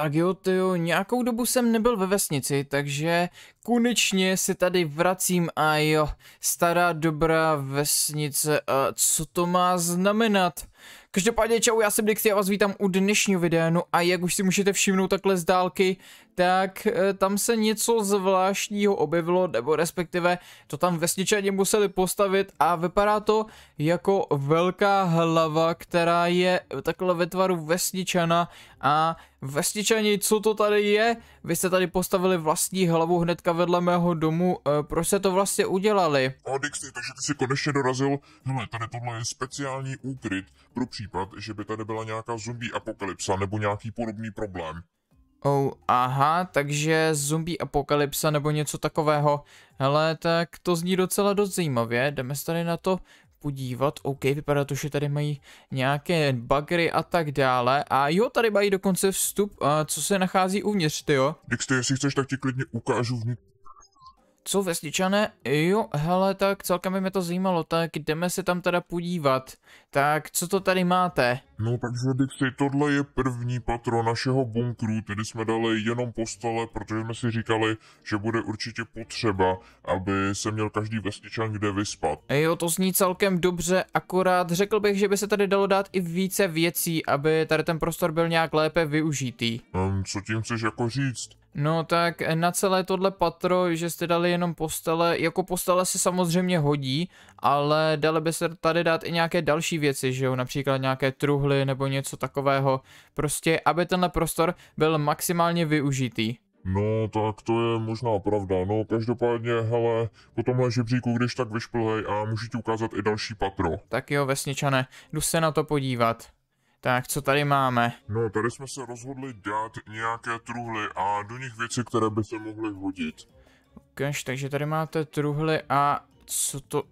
Tak jo, ty jo, nějakou dobu jsem nebyl ve vesnici, takže konečně se tady vracím a jo, stará dobrá vesnice a co to má znamenat? Každopádně čau, já jsem Dixi a vás vítám u dnešního videa, no a jak už si můžete všimnout takhle z dálky, tak eh, tam se něco zvláštního objevilo, nebo respektive to tam vesničani museli postavit a vypadá to jako velká hlava, která je takhle ve tvaru vesničana a vesničani, co to tady je? Vy jste tady postavili vlastní hlavu hnedka vedle mého domu, eh, proč se to vlastně udělali? A Dixie, takže ty jsi konečně dorazil. Hele, tady tohle je speciální úkryt pro případ, že by tady byla nějaká zombie apokalypsa nebo nějaký podobný problém. Oh, aha, takže zombie apokalypsa nebo něco takového. Hele, tak to zní docela dost zajímavě, jdeme se tady na to podívat. OK, vypadá to, že tady mají nějaké bagry a tak dále. A jo, tady mají dokonce vstup, co se nachází uvnitř, ty jo. Dexter, jestli chceš, tak ti klidně ukážu vnitř co vesničané? Jo, hele, tak celkem by mě to zajímalo, tak jdeme se tam teda podívat. Tak, co to tady máte? No takže Dixie, tohle je první patro našeho bunkru, tedy jsme dali jenom postele, protože jsme si říkali, že bude určitě potřeba, aby se měl každý vesničan kde vyspat. E, jo, to zní celkem dobře, akorát řekl bych, že by se tady dalo dát i více věcí, aby tady ten prostor byl nějak lépe využitý. Um, co tím chceš jako říct? No tak eh, na celé tohle patro, že jste dali jenom postele, jako postele se samozřejmě hodí, ale dali by se tady dát i nějaké další věci, že jo, například nějaké truhly nebo něco takového, prostě aby tenhle prostor byl maximálně využitý. No, tak to je možná pravda. No, každopádně, hele, po tomhle žebříku když tak vyšplhej a můžu ti ukázat i další patro. Tak jo, vesničané, jdu se na to podívat. Tak, co tady máme? No, tady jsme se rozhodli dát nějaké truhly a do nich věci, které by se mohly hodit. Okay, takže tady máte truhly a co to...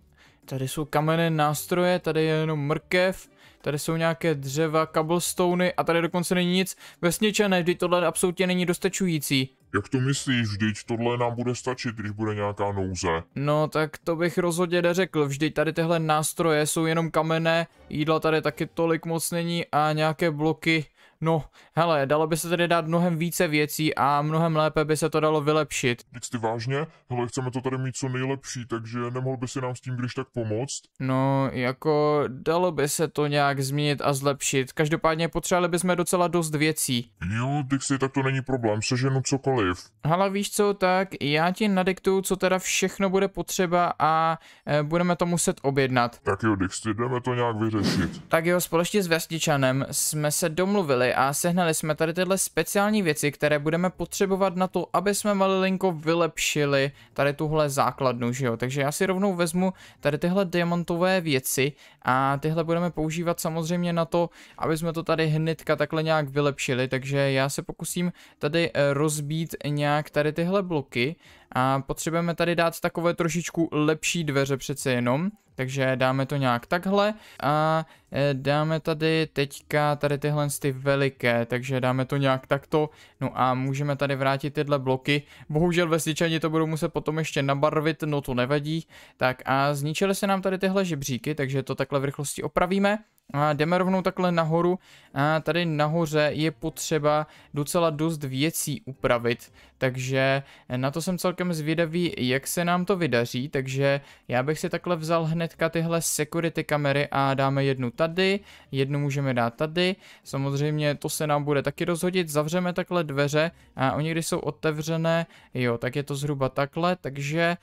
Tady jsou kamenné nástroje, tady je jenom mrkev, tady jsou nějaké dřeva, cobblestony a tady dokonce není nic vesničané, vždyť tohle absolutně není dostačující. Jak to myslíš, vždyť tohle nám bude stačit, když bude nějaká nouze? No tak to bych rozhodně neřekl, vždyť tady tyhle nástroje jsou jenom kamenné, jídla tady taky tolik moc není a nějaké bloky No, hele, dalo by se tady dát mnohem více věcí a mnohem lépe by se to dalo vylepšit. Nic ty vážně? Hele, chceme to tady mít co nejlepší, takže nemohl by si nám s tím když tak pomoct? No, jako, dalo by se to nějak změnit a zlepšit. Každopádně potřebovali bychom docela dost věcí. Jo, si tak to není problém, seženu cokoliv. Hele, víš co, tak já ti nadiktuju, co teda všechno bude potřeba a e, budeme to muset objednat. Tak jo, Dixty, jdeme to nějak vyřešit. Tak jo, společně s Vesničanem jsme se domluvili a sehnali jsme tady tyhle speciální věci, které budeme potřebovat na to, aby jsme malilinko vylepšili tady tuhle základnu, že jo. Takže já si rovnou vezmu tady tyhle diamantové věci a tyhle budeme používat samozřejmě na to, aby jsme to tady hnedka takhle nějak vylepšili, takže já se pokusím tady eh, rozbít nějak tady tyhle bloky a potřebujeme tady dát takové trošičku lepší dveře přece jenom. Takže dáme to nějak takhle a e, dáme tady teďka tady tyhle ty veliké, takže dáme to nějak takto. No a můžeme tady vrátit tyhle bloky. Bohužel vesničani to budou muset potom ještě nabarvit, no to nevadí. Tak a zničily se nám tady tyhle žebříky, takže to takhle v rychlosti opravíme. A jdeme rovnou takhle nahoru a tady nahoře je potřeba docela dost věcí upravit, takže eh, na to jsem celkem zvědavý, jak se nám to vydaří, takže já bych si takhle vzal hnedka tyhle security kamery a dáme jednu tady, jednu můžeme dát tady, samozřejmě to se nám bude taky rozhodit, zavřeme takhle dveře a oni když jsou otevřené, jo, tak je to zhruba takhle, takže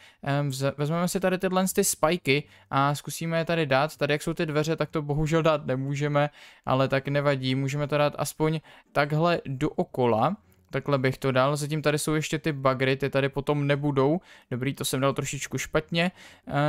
vezmeme si tady tyhle ty spajky a zkusíme je tady dát, tady jak jsou ty dveře, tak to bohužel dát nemůžeme, ale tak nevadí, můžeme to dát aspoň takhle do okola. Takhle bych to dal. Zatím tady jsou ještě ty bagry, ty tady potom nebudou. Dobrý, to jsem dal trošičku špatně.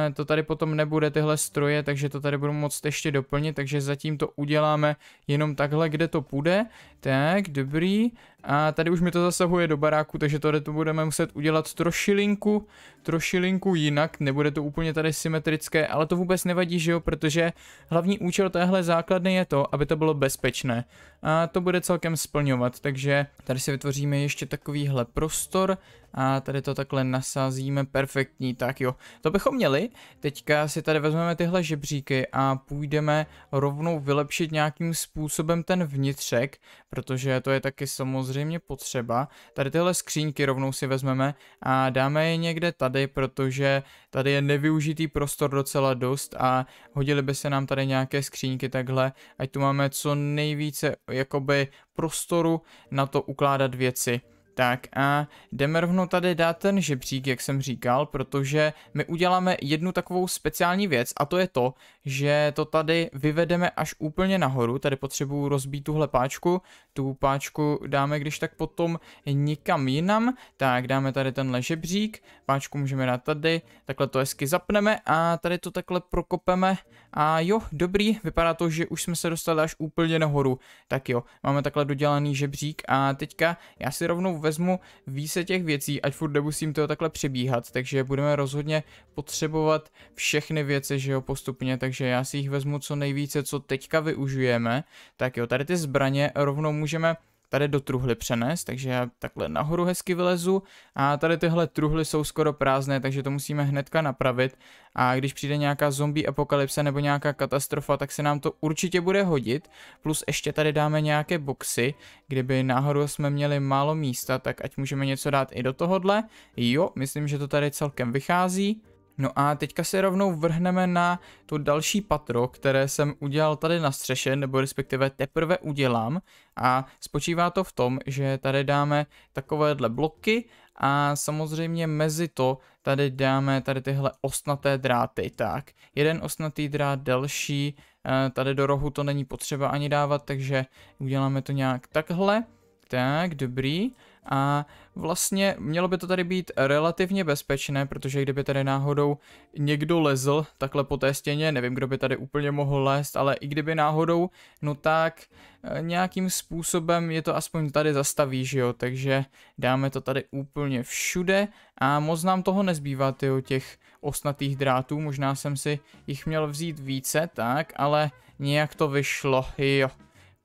E, to tady potom nebude tyhle stroje, takže to tady budu moct ještě doplnit, takže zatím to uděláme jenom takhle, kde to půjde. Tak, dobrý. A tady už mi to zasahuje do baráku, takže tady to budeme muset udělat trošilinku, trošilinku jinak, nebude to úplně tady symetrické, ale to vůbec nevadí, že jo, protože hlavní účel téhle základny je to, aby to bylo bezpečné. A to bude celkem splňovat, takže tady si vytvoříme ještě takovýhle prostor, a tady to takhle nasazíme perfektní, tak jo, to bychom měli, teďka si tady vezmeme tyhle žebříky a půjdeme rovnou vylepšit nějakým způsobem ten vnitřek, protože to je taky samozřejmě potřeba, tady tyhle skříňky rovnou si vezmeme a dáme je někde tady, protože tady je nevyužitý prostor docela dost a hodili by se nám tady nějaké skříňky takhle, ať tu máme co nejvíce jakoby prostoru na to ukládat věci. Tak a jdeme rovnou tady dát ten žebřík, jak jsem říkal, protože my uděláme jednu takovou speciální věc a to je to, že to tady vyvedeme až úplně nahoru, tady potřebuju rozbít tuhle páčku, tu páčku dáme když tak potom nikam jinam, tak dáme tady tenhle žebřík, páčku můžeme dát tady, takhle to hezky zapneme a tady to takhle prokopeme a jo, dobrý, vypadá to, že už jsme se dostali až úplně nahoru, tak jo, máme takhle dodělaný žebřík a teďka já si rovnou vezmu více těch věcí, ať furt nemusím toho takhle přebíhat, takže budeme rozhodně potřebovat všechny věci, že jo, postupně, takže já si jich vezmu co nejvíce, co teďka využijeme. Tak jo, tady ty zbraně rovnou můžeme tady do truhly přenést, takže já takhle nahoru hezky vylezu a tady tyhle truhly jsou skoro prázdné, takže to musíme hnedka napravit a když přijde nějaká zombie apokalypse nebo nějaká katastrofa, tak se nám to určitě bude hodit, plus ještě tady dáme nějaké boxy, kdyby náhodou jsme měli málo místa, tak ať můžeme něco dát i do tohohle, jo, myslím, že to tady celkem vychází, No a teďka se rovnou vrhneme na to další patro, které jsem udělal tady na střeše, nebo respektive teprve udělám. A spočívá to v tom, že tady dáme takovéhle bloky a samozřejmě mezi to tady dáme tady tyhle osnaté dráty. Tak, jeden osnatý drát, další, eh, tady do rohu to není potřeba ani dávat, takže uděláme to nějak takhle. Tak, dobrý. A vlastně mělo by to tady být relativně bezpečné, protože kdyby tady náhodou někdo lezl takhle po té stěně, nevím, kdo by tady úplně mohl lézt, ale i kdyby náhodou, no tak eh, nějakým způsobem je to aspoň tady zastaví, že jo, takže dáme to tady úplně všude a moc nám toho nezbývá, tyjo, těch osnatých drátů, možná jsem si jich měl vzít více, tak, ale nějak to vyšlo, jo,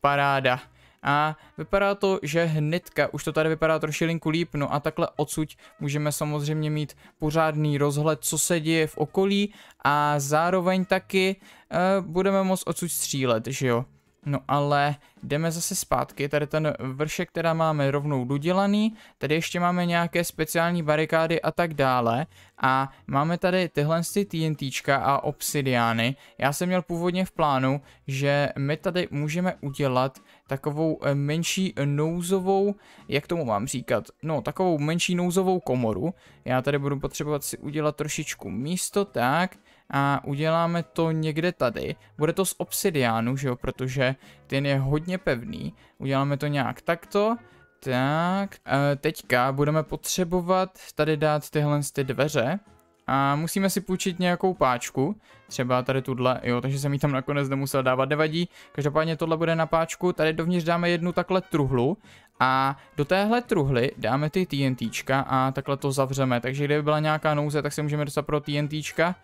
paráda a vypadá to, že hnedka už to tady vypadá trošilinku líp, no a takhle odsuť můžeme samozřejmě mít pořádný rozhled, co se děje v okolí a zároveň taky e, budeme moct odsuť střílet, že jo. No ale jdeme zase zpátky, tady ten vršek teda máme rovnou dodělaný, tady ještě máme nějaké speciální barikády a tak dále a máme tady tyhle ty TNTčka a obsidiány. Já jsem měl původně v plánu, že my tady můžeme udělat takovou eh, menší nouzovou, jak tomu mám říkat, no takovou menší nouzovou komoru. Já tady budu potřebovat si udělat trošičku místo, tak a uděláme to někde tady. Bude to z obsidiánu, že jo, protože ten je hodně pevný. Uděláme to nějak takto. Tak, e, teďka budeme potřebovat tady dát tyhle ty dveře a musíme si půjčit nějakou páčku, třeba tady tuhle, jo, takže jsem mi tam nakonec nemusel dávat, nevadí, každopádně tohle bude na páčku, tady dovnitř dáme jednu takhle truhlu a do téhle truhly dáme ty TNTčka a takhle to zavřeme, takže kdyby byla nějaká nouze, tak se můžeme dostat pro TNTčka,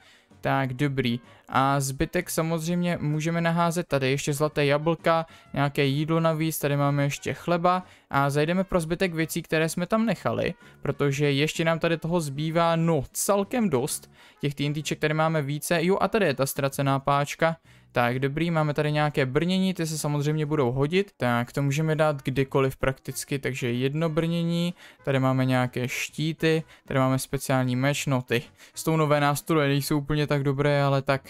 tak dobrý. A zbytek samozřejmě můžeme naházet tady ještě zlaté jablka, nějaké jídlo navíc, tady máme ještě chleba a zajdeme pro zbytek věcí, které jsme tam nechali, protože ještě nám tady toho zbývá no celkem dost, těch TNTček tady máme více, jo a tady je ta ztracená páčka, tak dobrý, máme tady nějaké brnění, ty se samozřejmě budou hodit, tak to můžeme dát kdykoliv prakticky, takže jedno brnění, tady máme nějaké štíty, tady máme speciální meč, no ty, s tou nové nástroje nejsou úplně tak dobré, ale tak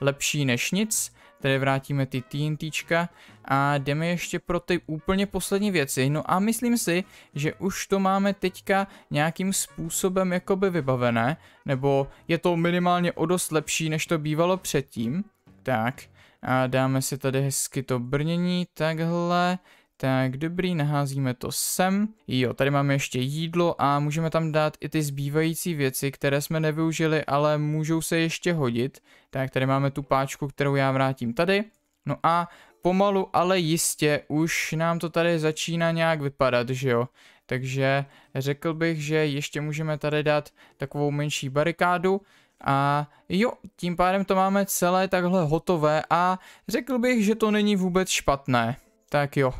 lepší než nic. Tady vrátíme ty TNTčka a jdeme ještě pro ty úplně poslední věci. No a myslím si, že už to máme teďka nějakým způsobem jakoby vybavené, nebo je to minimálně o dost lepší, než to bývalo předtím. Tak, a dáme si tady hezky to brnění, takhle. Tak dobrý, naházíme to sem. Jo, tady máme ještě jídlo a můžeme tam dát i ty zbývající věci, které jsme nevyužili, ale můžou se ještě hodit. Tak tady máme tu páčku, kterou já vrátím tady. No a pomalu, ale jistě už nám to tady začíná nějak vypadat, že jo. Takže řekl bych, že ještě můžeme tady dát takovou menší barikádu. A jo, tím pádem to máme celé takhle hotové a řekl bych, že to není vůbec špatné. Tak jo,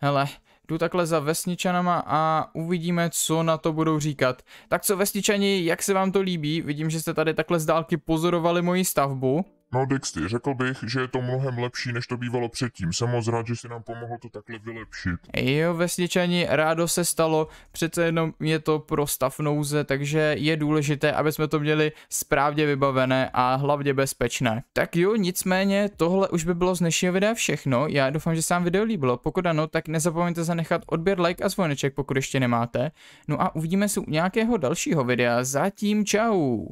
hele, jdu takhle za vesničanama a uvidíme, co na to budou říkat. Tak co vesničani, jak se vám to líbí? Vidím, že jste tady takhle z dálky pozorovali moji stavbu. No Dexty, řekl bych, že je to mnohem lepší, než to bývalo předtím. Jsem moc rád, že si nám pomohl to takhle vylepšit. Jo, vesničani, rádo se stalo, přece jenom je to pro stav nouze, takže je důležité, aby jsme to měli správně vybavené a hlavně bezpečné. Tak jo, nicméně, tohle už by bylo z dnešního videa všechno. Já doufám, že se vám video líbilo. Pokud ano, tak nezapomeňte zanechat odběr, like a zvoneček, pokud ještě nemáte. No a uvidíme se u nějakého dalšího videa. Zatím čau!